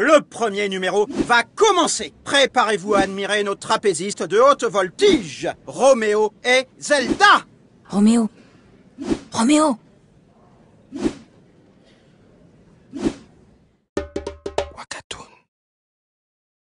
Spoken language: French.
Le premier numéro va commencer. Préparez-vous à admirer nos trapézistes de haute voltige, Roméo et Zelda. Roméo. Roméo.